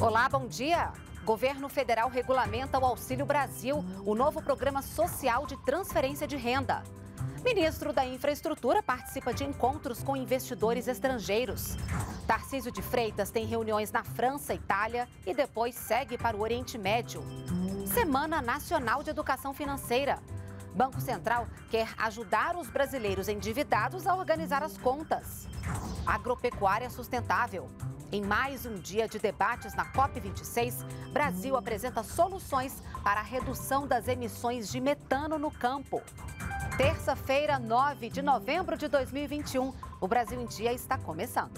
Olá, bom dia. Governo federal regulamenta o Auxílio Brasil, o novo programa social de transferência de renda. Ministro da Infraestrutura participa de encontros com investidores estrangeiros. Tarcísio de Freitas tem reuniões na França, Itália e depois segue para o Oriente Médio. Semana Nacional de Educação Financeira. Banco Central quer ajudar os brasileiros endividados a organizar as contas. Agropecuária sustentável. Em mais um dia de debates na COP26, Brasil apresenta soluções para a redução das emissões de metano no campo. Terça-feira, 9 de novembro de 2021, o Brasil em Dia está começando.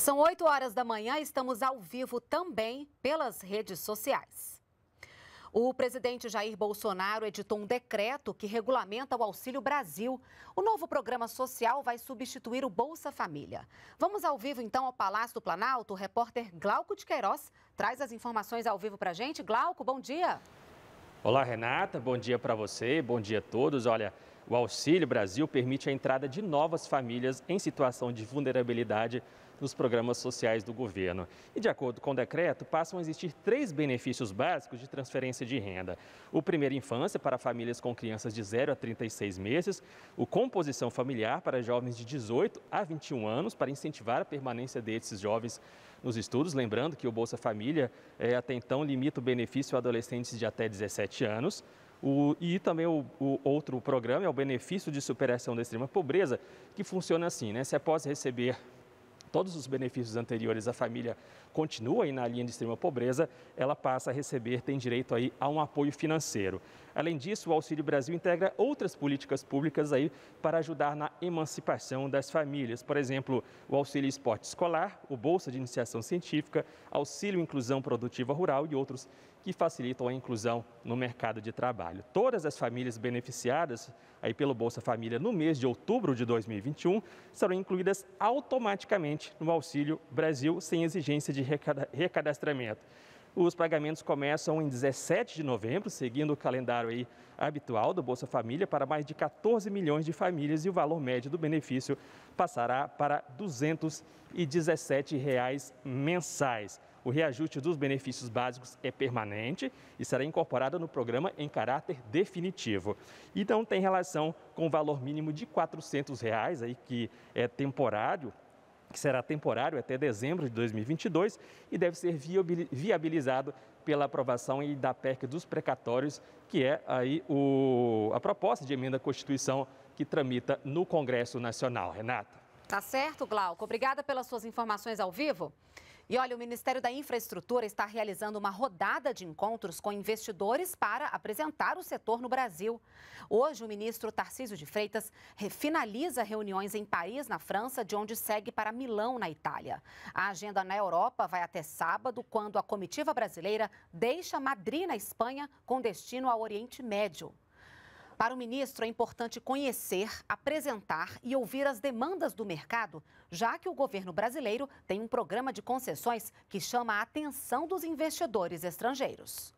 São 8 horas da manhã, estamos ao vivo também pelas redes sociais. O presidente Jair Bolsonaro editou um decreto que regulamenta o Auxílio Brasil. O novo programa social vai substituir o Bolsa Família. Vamos ao vivo, então, ao Palácio do Planalto. O repórter Glauco de Queiroz traz as informações ao vivo para a gente. Glauco, bom dia. Olá, Renata. Bom dia para você. Bom dia a todos. Olha, o Auxílio Brasil permite a entrada de novas famílias em situação de vulnerabilidade nos programas sociais do governo. E, de acordo com o decreto, passam a existir três benefícios básicos de transferência de renda: o primeiro infância para famílias com crianças de 0 a 36 meses, o composição familiar para jovens de 18 a 21 anos, para incentivar a permanência desses jovens nos estudos. Lembrando que o Bolsa Família, eh, até então, limita o benefício a adolescentes de até 17 anos o, e também o, o, outro programa é o benefício de superação da extrema pobreza, que funciona assim, né? Se após receber todos os benefícios anteriores a família continua aí na linha de extrema pobreza, ela passa a receber, tem direito aí a um apoio financeiro. Além disso, o Auxílio Brasil integra outras políticas públicas aí para ajudar na emancipação das famílias. Por exemplo, o Auxílio Esporte Escolar, o Bolsa de Iniciação Científica, Auxílio Inclusão Produtiva Rural e outros que facilitam a inclusão no mercado de trabalho. Todas as famílias beneficiadas aí pelo Bolsa Família no mês de outubro de 2021 serão incluídas automaticamente no Auxílio Brasil sem exigência de recadastramento. Os pagamentos começam em 17 de novembro, seguindo o calendário aí habitual do Bolsa Família, para mais de 14 milhões de famílias e o valor médio do benefício passará para R$ 217 reais mensais o reajuste dos benefícios básicos é permanente e será incorporado no programa em caráter definitivo. E não tem relação com o valor mínimo de R$ reais, aí, que é temporário, que será temporário até dezembro de 2022 e deve ser viabilizado pela aprovação da PEC dos precatórios, que é aí o, a proposta de emenda à Constituição que tramita no Congresso Nacional. Renata. Tá certo, Glauco. Obrigada pelas suas informações ao vivo. E olha, o Ministério da Infraestrutura está realizando uma rodada de encontros com investidores para apresentar o setor no Brasil. Hoje, o ministro Tarcísio de Freitas finaliza reuniões em Paris, na França, de onde segue para Milão, na Itália. A agenda na Europa vai até sábado, quando a comitiva brasileira deixa Madrid, na Espanha, com destino ao Oriente Médio. Para o ministro, é importante conhecer, apresentar e ouvir as demandas do mercado, já que o governo brasileiro tem um programa de concessões que chama a atenção dos investidores estrangeiros.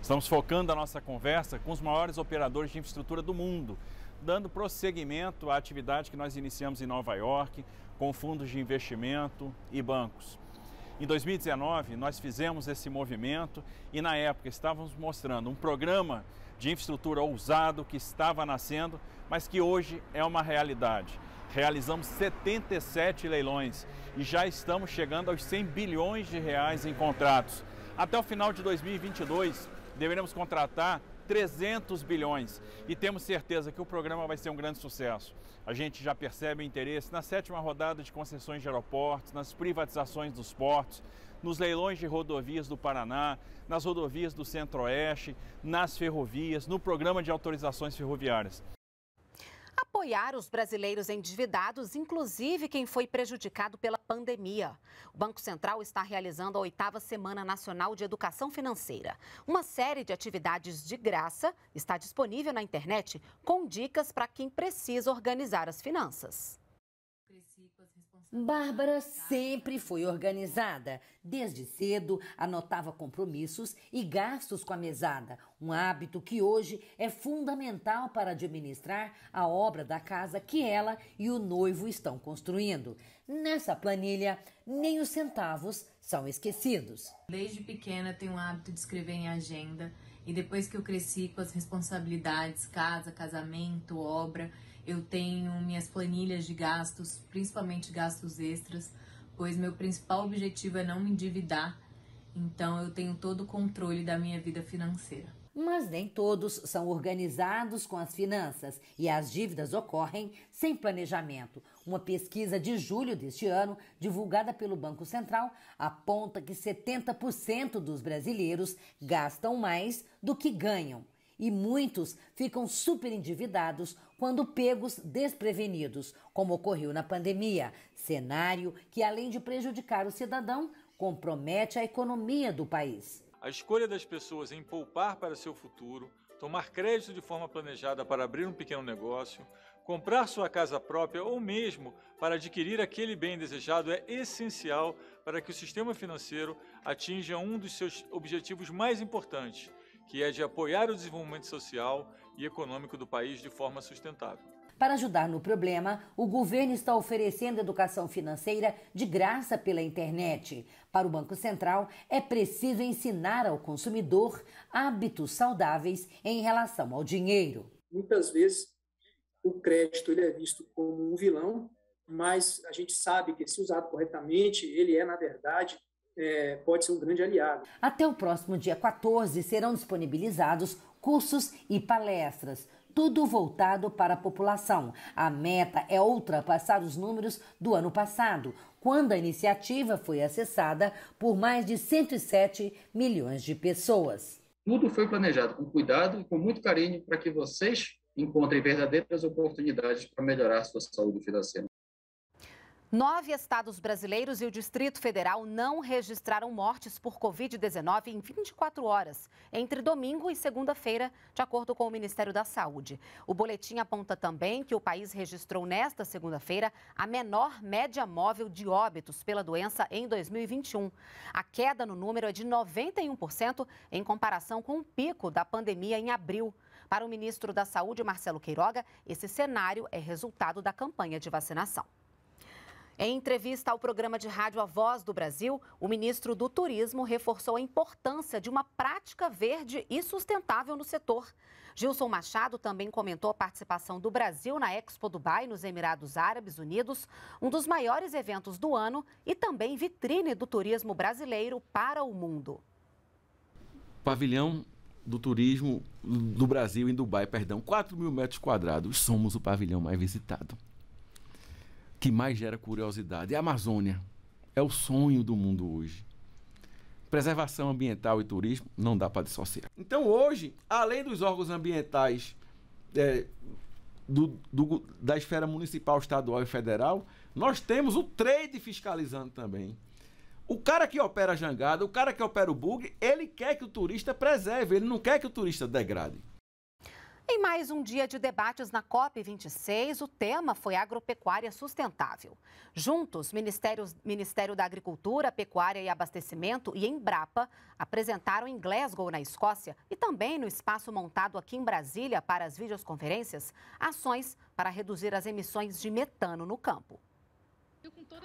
Estamos focando a nossa conversa com os maiores operadores de infraestrutura do mundo, dando prosseguimento à atividade que nós iniciamos em Nova York, com fundos de investimento e bancos. Em 2019, nós fizemos esse movimento e, na época, estávamos mostrando um programa de infraestrutura ousado que estava nascendo, mas que hoje é uma realidade. Realizamos 77 leilões e já estamos chegando aos 100 bilhões de reais em contratos. Até o final de 2022, deveremos contratar 300 bilhões e temos certeza que o programa vai ser um grande sucesso. A gente já percebe o interesse na sétima rodada de concessões de aeroportos, nas privatizações dos portos, nos leilões de rodovias do Paraná, nas rodovias do Centro-Oeste, nas ferrovias, no programa de autorizações ferroviárias. Apoiar os brasileiros endividados, inclusive quem foi prejudicado pela pandemia. O Banco Central está realizando a oitava Semana Nacional de Educação Financeira. Uma série de atividades de graça está disponível na internet com dicas para quem precisa organizar as finanças. Bárbara sempre foi organizada. Desde cedo anotava compromissos e gastos com a mesada, um hábito que hoje é fundamental para administrar a obra da casa que ela e o noivo estão construindo. Nessa planilha, nem os centavos são esquecidos. Desde pequena tenho o hábito de escrever em agenda e depois que eu cresci com as responsabilidades, casa, casamento, obra, eu tenho minhas planilhas de gastos, principalmente gastos extras, pois meu principal objetivo é não me endividar, então eu tenho todo o controle da minha vida financeira. Mas nem todos são organizados com as finanças e as dívidas ocorrem sem planejamento. Uma pesquisa de julho deste ano, divulgada pelo Banco Central, aponta que 70% dos brasileiros gastam mais do que ganham. E muitos ficam super endividados quando pegos desprevenidos, como ocorreu na pandemia, cenário que, além de prejudicar o cidadão, compromete a economia do país. A escolha das pessoas em poupar para seu futuro, tomar crédito de forma planejada para abrir um pequeno negócio, comprar sua casa própria ou mesmo para adquirir aquele bem desejado é essencial para que o sistema financeiro atinja um dos seus objetivos mais importantes, que é de apoiar o desenvolvimento social e econômico do país de forma sustentável. Para ajudar no problema, o governo está oferecendo educação financeira de graça pela internet. Para o Banco Central, é preciso ensinar ao consumidor hábitos saudáveis em relação ao dinheiro. Muitas vezes o crédito ele é visto como um vilão, mas a gente sabe que se usado corretamente, ele é na verdade é, pode ser um grande aliado. Até o próximo dia 14 serão disponibilizados cursos e palestras, tudo voltado para a população. A meta é ultrapassar os números do ano passado, quando a iniciativa foi acessada por mais de 107 milhões de pessoas. Tudo foi planejado com cuidado e com muito carinho para que vocês encontrem verdadeiras oportunidades para melhorar a sua saúde financeira. Nove estados brasileiros e o Distrito Federal não registraram mortes por Covid-19 em 24 horas, entre domingo e segunda-feira, de acordo com o Ministério da Saúde. O boletim aponta também que o país registrou nesta segunda-feira a menor média móvel de óbitos pela doença em 2021. A queda no número é de 91% em comparação com o pico da pandemia em abril. Para o ministro da Saúde, Marcelo Queiroga, esse cenário é resultado da campanha de vacinação. Em entrevista ao programa de rádio A Voz do Brasil, o ministro do Turismo reforçou a importância de uma prática verde e sustentável no setor. Gilson Machado também comentou a participação do Brasil na Expo Dubai, nos Emirados Árabes Unidos, um dos maiores eventos do ano e também vitrine do turismo brasileiro para o mundo. Pavilhão do turismo do Brasil em Dubai, perdão, 4 mil metros quadrados. Somos o pavilhão mais visitado que mais gera curiosidade é a Amazônia. É o sonho do mundo hoje. Preservação ambiental e turismo não dá para dissociar. Então, hoje, além dos órgãos ambientais é, do, do, da esfera municipal, estadual e federal, nós temos o trade fiscalizando também. O cara que opera a jangada, o cara que opera o bug, ele quer que o turista preserve, ele não quer que o turista degrade. Em mais um dia de debates na COP26, o tema foi agropecuária sustentável. Juntos, Ministérios, Ministério da Agricultura, Pecuária e Abastecimento e Embrapa apresentaram em Glasgow, na Escócia, e também no espaço montado aqui em Brasília para as videoconferências, ações para reduzir as emissões de metano no campo.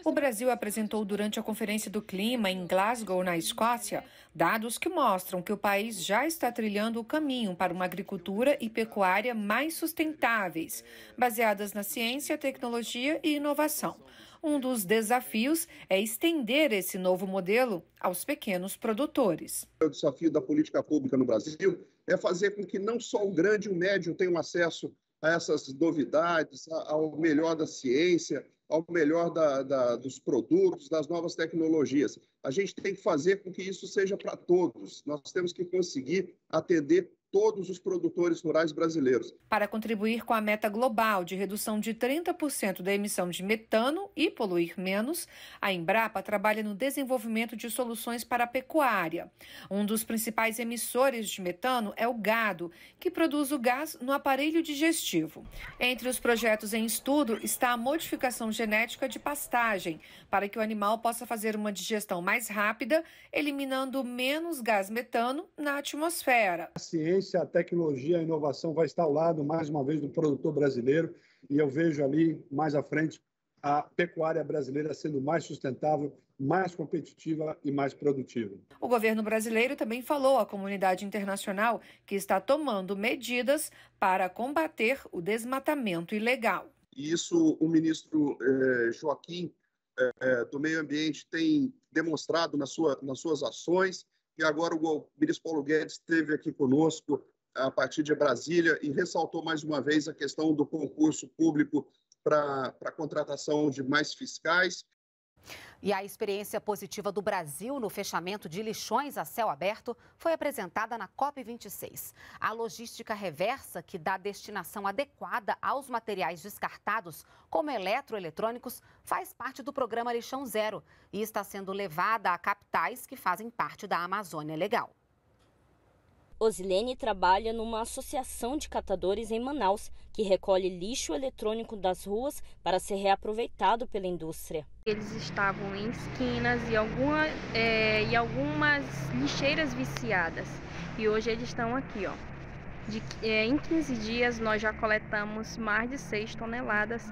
O Brasil apresentou durante a Conferência do Clima em Glasgow, na Escócia, dados que mostram que o país já está trilhando o caminho para uma agricultura e pecuária mais sustentáveis, baseadas na ciência, tecnologia e inovação. Um dos desafios é estender esse novo modelo aos pequenos produtores. O desafio da política pública no Brasil é fazer com que não só o grande e o médio tenham acesso a essas novidades, ao melhor da ciência, ao melhor da, da, dos produtos, das novas tecnologias. A gente tem que fazer com que isso seja para todos. Nós temos que conseguir atender todos os produtores rurais brasileiros. Para contribuir com a meta global de redução de 30% da emissão de metano e poluir menos, a Embrapa trabalha no desenvolvimento de soluções para a pecuária. Um dos principais emissores de metano é o gado, que produz o gás no aparelho digestivo. Entre os projetos em estudo está a modificação genética de pastagem, para que o animal possa fazer uma digestão mais rápida, eliminando menos gás metano na atmosfera. A ciência ciência, a tecnologia, a inovação vai estar ao lado, mais uma vez, do produtor brasileiro. E eu vejo ali, mais à frente, a pecuária brasileira sendo mais sustentável, mais competitiva e mais produtiva. O governo brasileiro também falou à comunidade internacional que está tomando medidas para combater o desmatamento ilegal. Isso o ministro eh, Joaquim eh, eh do Meio Ambiente tem demonstrado sua, nas suas ações e agora o ministro Paulo Guedes esteve aqui conosco a partir de Brasília e ressaltou mais uma vez a questão do concurso público para a contratação de mais fiscais e a experiência positiva do Brasil no fechamento de lixões a céu aberto foi apresentada na COP26. A logística reversa, que dá destinação adequada aos materiais descartados, como eletroeletrônicos, faz parte do programa Lixão Zero e está sendo levada a capitais que fazem parte da Amazônia Legal. Osilene trabalha numa associação de catadores em Manaus, que recolhe lixo eletrônico das ruas para ser reaproveitado pela indústria. Eles estavam em esquinas e, alguma, é, e algumas lixeiras viciadas. E hoje eles estão aqui, ó. De, é, em 15 dias nós já coletamos mais de 6 toneladas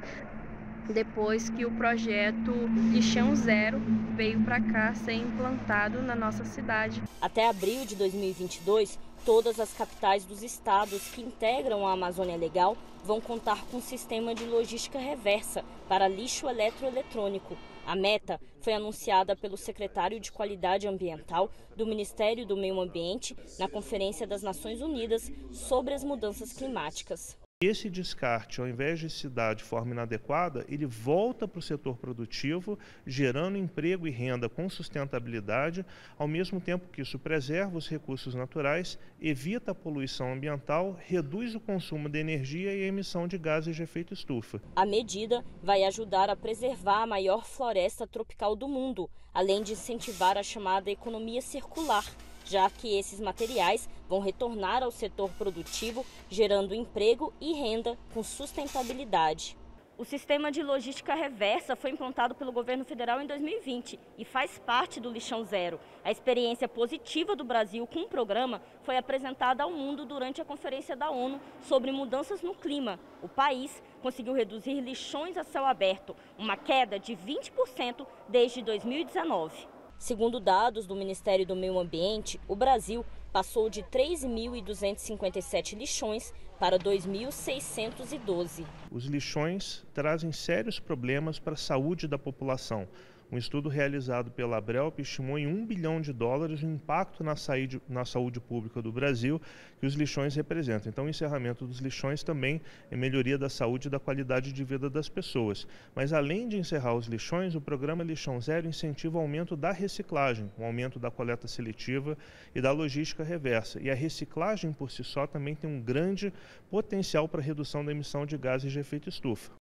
depois que o projeto Lixão Zero veio para cá ser implantado na nossa cidade. Até abril de 2022, Todas as capitais dos estados que integram a Amazônia Legal vão contar com um sistema de logística reversa para lixo eletroeletrônico. A meta foi anunciada pelo secretário de Qualidade Ambiental do Ministério do Meio Ambiente na Conferência das Nações Unidas sobre as Mudanças Climáticas. Esse descarte, ao invés de se dar de forma inadequada, ele volta para o setor produtivo, gerando emprego e renda com sustentabilidade, ao mesmo tempo que isso preserva os recursos naturais, evita a poluição ambiental, reduz o consumo de energia e a emissão de gases de efeito estufa. A medida vai ajudar a preservar a maior floresta tropical do mundo, além de incentivar a chamada economia circular já que esses materiais vão retornar ao setor produtivo, gerando emprego e renda com sustentabilidade. O sistema de logística reversa foi implantado pelo governo federal em 2020 e faz parte do Lixão Zero. A experiência positiva do Brasil com o programa foi apresentada ao mundo durante a conferência da ONU sobre mudanças no clima. O país conseguiu reduzir lixões a céu aberto, uma queda de 20% desde 2019. Segundo dados do Ministério do Meio Ambiente, o Brasil passou de 3.257 lixões para 2.612. Os lixões trazem sérios problemas para a saúde da população. Um estudo realizado pela Abrelp estimou em 1 bilhão de dólares o impacto na saúde, na saúde pública do Brasil que os lixões representam. Então, o encerramento dos lixões também é melhoria da saúde e da qualidade de vida das pessoas. Mas, além de encerrar os lixões, o programa Lixão Zero incentiva o aumento da reciclagem, o aumento da coleta seletiva e da logística reversa. E a reciclagem, por si só, também tem um grande potencial para redução da emissão de gases de efeito estufa.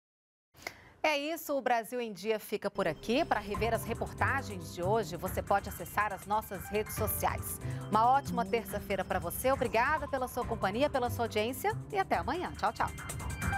É isso, o Brasil em Dia fica por aqui. Para rever as reportagens de hoje, você pode acessar as nossas redes sociais. Uma ótima terça-feira para você. Obrigada pela sua companhia, pela sua audiência e até amanhã. Tchau, tchau.